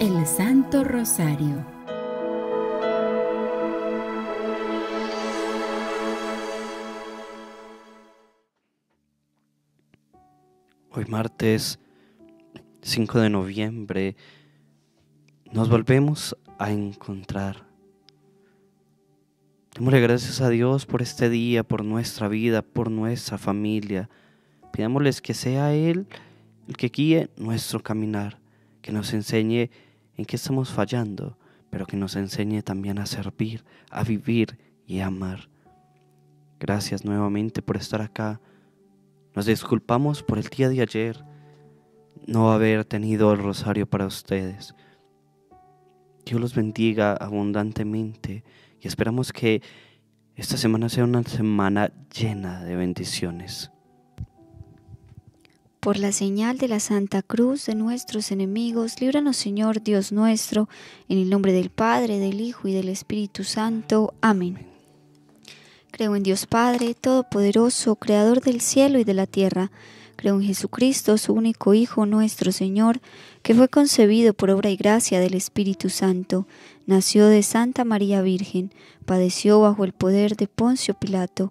El Santo Rosario. Hoy martes 5 de noviembre nos volvemos a encontrar. Démosle gracias a Dios por este día, por nuestra vida, por nuestra familia. Pidámosles que sea Él el que guíe nuestro caminar, que nos enseñe en qué estamos fallando, pero que nos enseñe también a servir, a vivir y a amar. Gracias nuevamente por estar acá. Nos disculpamos por el día de ayer no haber tenido el rosario para ustedes. Dios los bendiga abundantemente y esperamos que esta semana sea una semana llena de bendiciones. Por la señal de la Santa Cruz de nuestros enemigos, líbranos Señor Dios nuestro, en el nombre del Padre, del Hijo y del Espíritu Santo. Amén. Creo en Dios Padre, Todopoderoso, Creador del cielo y de la tierra. Creo en Jesucristo, su único Hijo, nuestro Señor, que fue concebido por obra y gracia del Espíritu Santo. Nació de Santa María Virgen, padeció bajo el poder de Poncio Pilato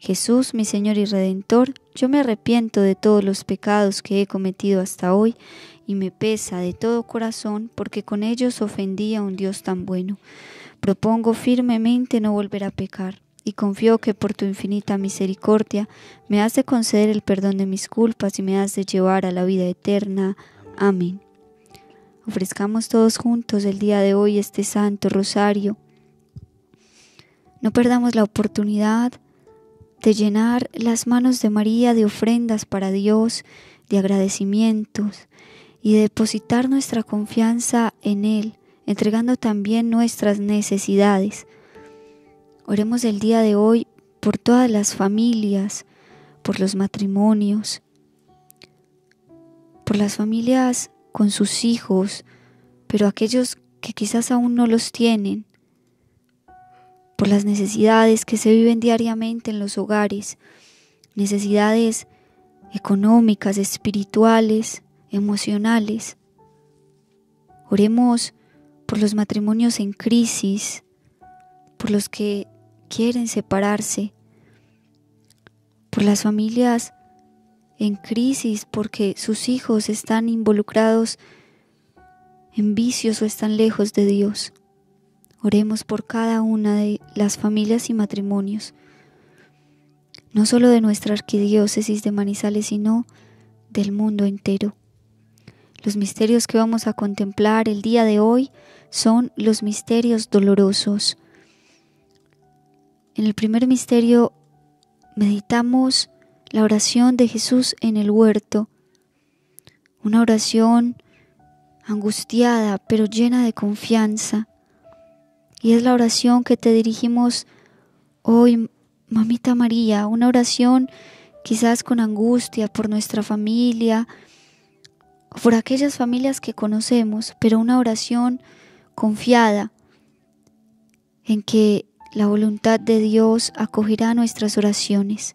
Jesús, mi Señor y Redentor, yo me arrepiento de todos los pecados que he cometido hasta hoy y me pesa de todo corazón porque con ellos ofendí a un Dios tan bueno. Propongo firmemente no volver a pecar y confío que por tu infinita misericordia me has de conceder el perdón de mis culpas y me has de llevar a la vida eterna. Amén. Ofrezcamos todos juntos el día de hoy este santo rosario. No perdamos la oportunidad de llenar las manos de María de ofrendas para Dios, de agradecimientos, y de depositar nuestra confianza en Él, entregando también nuestras necesidades. Oremos el día de hoy por todas las familias, por los matrimonios, por las familias con sus hijos, pero aquellos que quizás aún no los tienen, por las necesidades que se viven diariamente en los hogares, necesidades económicas, espirituales, emocionales. Oremos por los matrimonios en crisis, por los que quieren separarse, por las familias en crisis porque sus hijos están involucrados en vicios o están lejos de Dios. Oremos por cada una de las familias y matrimonios, no solo de nuestra arquidiócesis de Manizales, sino del mundo entero. Los misterios que vamos a contemplar el día de hoy son los misterios dolorosos. En el primer misterio meditamos la oración de Jesús en el huerto, una oración angustiada pero llena de confianza, y es la oración que te dirigimos hoy, mamita María, una oración quizás con angustia por nuestra familia, por aquellas familias que conocemos, pero una oración confiada en que la voluntad de Dios acogerá nuestras oraciones.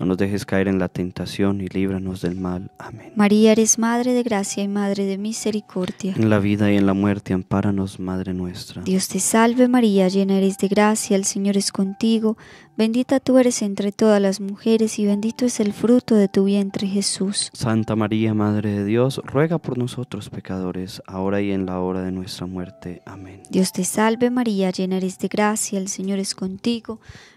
no nos dejes caer en la tentación y líbranos del mal. Amén. María, eres Madre de gracia y Madre de misericordia. En la vida y en la muerte, ampáranos, Madre nuestra. Dios te salve María, llena eres de gracia, el Señor es contigo. Bendita tú eres entre todas las mujeres y bendito es el fruto de tu vientre Jesús. Santa María, Madre de Dios, ruega por nosotros pecadores, ahora y en la hora de nuestra muerte. Amén. Dios te salve María, llena eres de gracia, el Señor es contigo.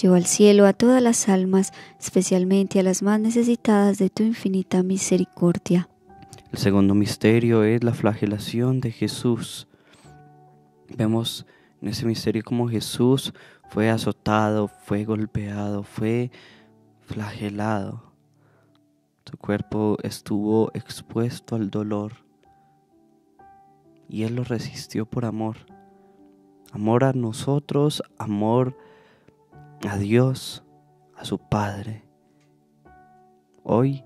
Lleva al cielo a todas las almas, especialmente a las más necesitadas de tu infinita misericordia. El segundo misterio es la flagelación de Jesús. Vemos en ese misterio cómo Jesús fue azotado, fue golpeado, fue flagelado. Su cuerpo estuvo expuesto al dolor y Él lo resistió por amor. Amor a nosotros, amor a Dios, a su Padre. Hoy,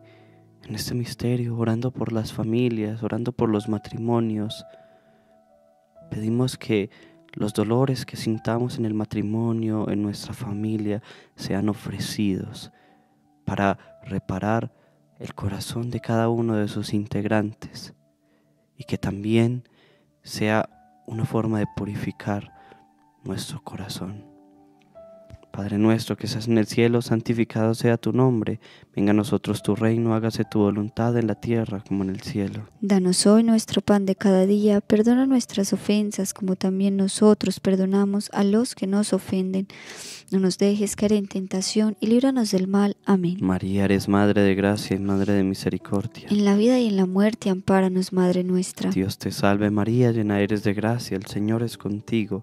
en este misterio, orando por las familias, orando por los matrimonios, pedimos que los dolores que sintamos en el matrimonio, en nuestra familia, sean ofrecidos para reparar el corazón de cada uno de sus integrantes y que también sea una forma de purificar nuestro corazón. Padre nuestro que estás en el cielo, santificado sea tu nombre. Venga a nosotros tu reino, hágase tu voluntad en la tierra como en el cielo. Danos hoy nuestro pan de cada día, perdona nuestras ofensas como también nosotros perdonamos a los que nos ofenden. No nos dejes caer en tentación y líbranos del mal. Amén. María, eres Madre de gracia y Madre de misericordia. En la vida y en la muerte, ampáranos, Madre nuestra. Dios te salve María, llena eres de gracia, el Señor es contigo.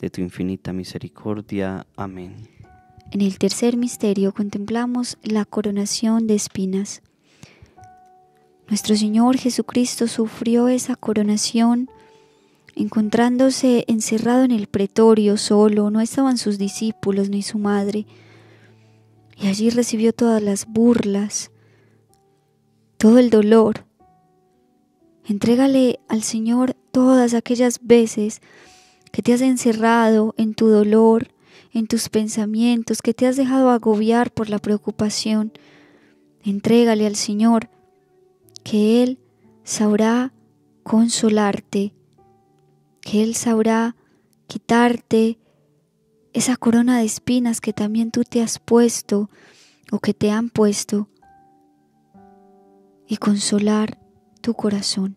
de tu infinita misericordia. Amén. En el tercer misterio contemplamos la coronación de espinas. Nuestro Señor Jesucristo sufrió esa coronación encontrándose encerrado en el pretorio solo, no estaban sus discípulos ni su madre, y allí recibió todas las burlas, todo el dolor. Entrégale al Señor todas aquellas veces que te has encerrado en tu dolor, en tus pensamientos, que te has dejado agobiar por la preocupación. Entrégale al Señor, que Él sabrá consolarte, que Él sabrá quitarte esa corona de espinas que también tú te has puesto o que te han puesto y consolar tu corazón.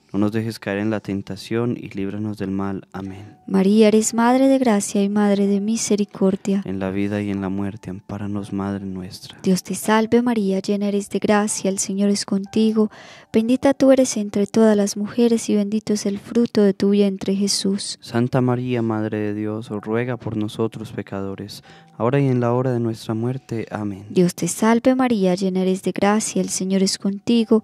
no nos dejes caer en la tentación y líbranos del mal. Amén. María, eres Madre de gracia y Madre de misericordia. En la vida y en la muerte, ampáranos, Madre nuestra. Dios te salve María, llena eres de gracia, el Señor es contigo. Bendita tú eres entre todas las mujeres y bendito es el fruto de tu vientre Jesús. Santa María, Madre de Dios, ruega por nosotros pecadores, ahora y en la hora de nuestra muerte. Amén. Dios te salve María, llena eres de gracia, el Señor es contigo.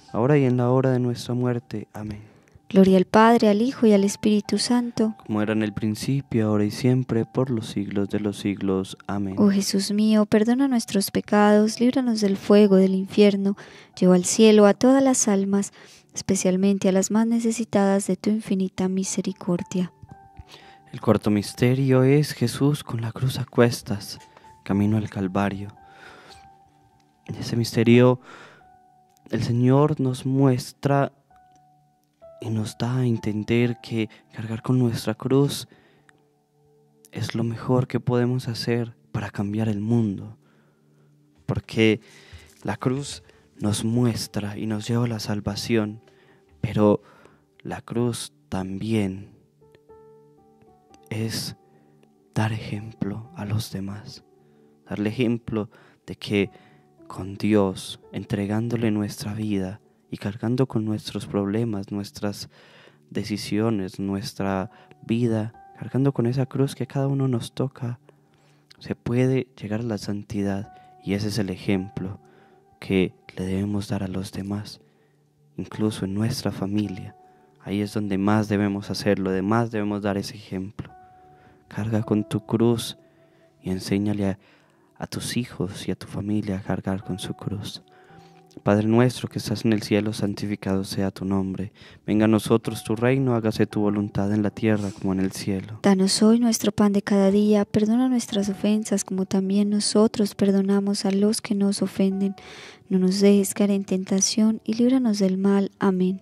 ahora y en la hora de nuestra muerte. Amén. Gloria al Padre, al Hijo y al Espíritu Santo. Como era en el principio, ahora y siempre, por los siglos de los siglos. Amén. Oh Jesús mío, perdona nuestros pecados, líbranos del fuego del infierno, lleva al cielo a todas las almas, especialmente a las más necesitadas de tu infinita misericordia. El cuarto misterio es Jesús con la cruz a cuestas, camino al Calvario. ese misterio el Señor nos muestra y nos da a entender que cargar con nuestra cruz es lo mejor que podemos hacer para cambiar el mundo. Porque la cruz nos muestra y nos lleva a la salvación, pero la cruz también es dar ejemplo a los demás, darle ejemplo de que con Dios, entregándole nuestra vida y cargando con nuestros problemas, nuestras decisiones, nuestra vida, cargando con esa cruz que cada uno nos toca, se puede llegar a la santidad y ese es el ejemplo que le debemos dar a los demás, incluso en nuestra familia. Ahí es donde más debemos hacerlo, de más debemos dar ese ejemplo. Carga con tu cruz y enséñale a, a tus hijos y a tu familia cargar con su cruz. Padre nuestro que estás en el cielo, santificado sea tu nombre. Venga a nosotros tu reino, hágase tu voluntad en la tierra como en el cielo. Danos hoy nuestro pan de cada día, perdona nuestras ofensas como también nosotros perdonamos a los que nos ofenden. No nos dejes caer en tentación y líbranos del mal. Amén.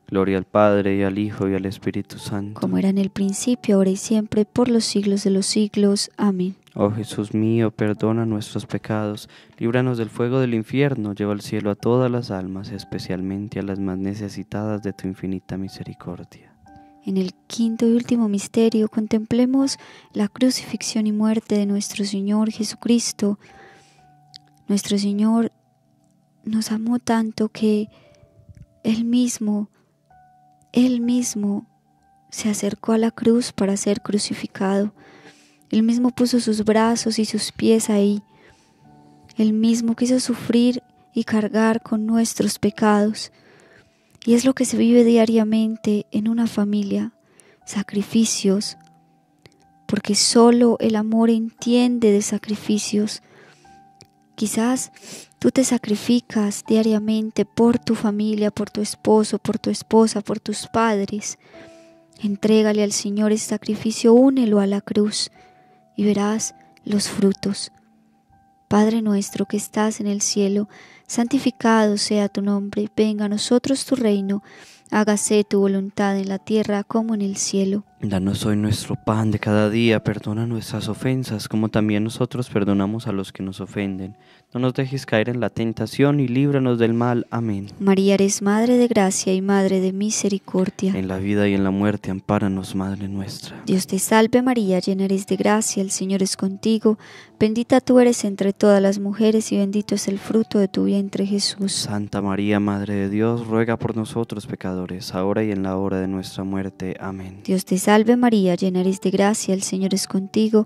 Gloria al Padre y al Hijo y al Espíritu Santo. Como era en el principio, ahora y siempre, por los siglos de los siglos. Amén. Oh Jesús mío, perdona nuestros pecados, líbranos del fuego del infierno, lleva al cielo a todas las almas, especialmente a las más necesitadas de tu infinita misericordia. En el quinto y último misterio contemplemos la crucifixión y muerte de nuestro Señor Jesucristo. Nuestro Señor nos amó tanto que Él mismo él mismo se acercó a la cruz para ser crucificado. Él mismo puso sus brazos y sus pies ahí. Él mismo quiso sufrir y cargar con nuestros pecados. Y es lo que se vive diariamente en una familia, sacrificios, porque solo el amor entiende de sacrificios, Quizás tú te sacrificas diariamente por tu familia, por tu esposo, por tu esposa, por tus padres. Entrégale al Señor ese sacrificio, únelo a la cruz y verás los frutos. Padre nuestro que estás en el cielo, santificado sea tu nombre, venga a nosotros tu reino, hágase tu voluntad en la tierra como en el cielo. Danos hoy nuestro pan de cada día, perdona nuestras ofensas, como también nosotros perdonamos a los que nos ofenden. No nos dejes caer en la tentación y líbranos del mal. Amén. María eres Madre de Gracia y Madre de Misericordia. En la vida y en la muerte, ampáranos, Madre nuestra. Dios te salve María, llena eres de gracia, el Señor es contigo. Bendita tú eres entre todas las mujeres y bendito es el fruto de tu vientre Jesús. Santa María, Madre de Dios, ruega por nosotros pecadores, ahora y en la hora de nuestra muerte. Amén. Dios te salve Salve María, llena eres de gracia, el Señor es contigo,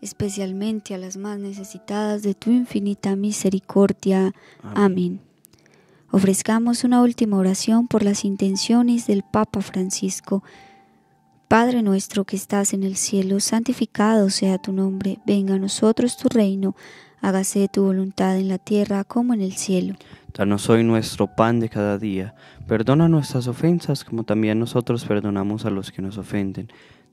especialmente a las más necesitadas de tu infinita misericordia. Amén. Ofrezcamos una última oración por las intenciones del Papa Francisco. Padre nuestro que estás en el cielo, santificado sea tu nombre, venga a nosotros tu reino, hágase tu voluntad en la tierra como en el cielo. Danos hoy nuestro pan de cada día, perdona nuestras ofensas como también nosotros perdonamos a los que nos ofenden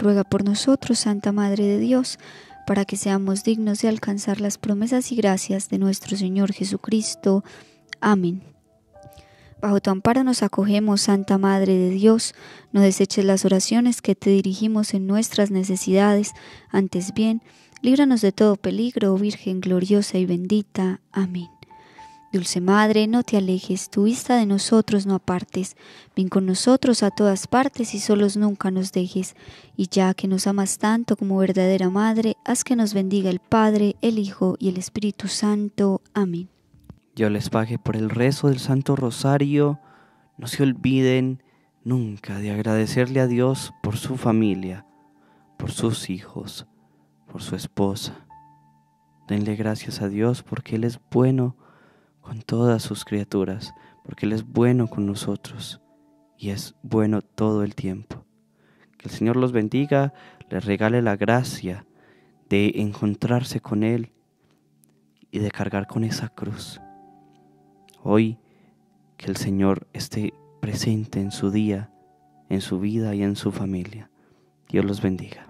ruega por nosotros, Santa Madre de Dios, para que seamos dignos de alcanzar las promesas y gracias de nuestro Señor Jesucristo. Amén. Bajo tu amparo nos acogemos, Santa Madre de Dios, no deseches las oraciones que te dirigimos en nuestras necesidades, antes bien, líbranos de todo peligro, Virgen gloriosa y bendita. Amén. Dulce Madre, no te alejes, tu vista de nosotros no apartes, ven con nosotros a todas partes y solos nunca nos dejes, y ya que nos amas tanto como verdadera Madre, haz que nos bendiga el Padre, el Hijo y el Espíritu Santo. Amén. Yo les pague por el rezo del Santo Rosario, no se olviden nunca de agradecerle a Dios por su familia, por sus hijos, por su esposa. Denle gracias a Dios porque Él es bueno, con todas sus criaturas, porque Él es bueno con nosotros y es bueno todo el tiempo. Que el Señor los bendiga, les regale la gracia de encontrarse con Él y de cargar con esa cruz. Hoy que el Señor esté presente en su día, en su vida y en su familia. Dios los bendiga.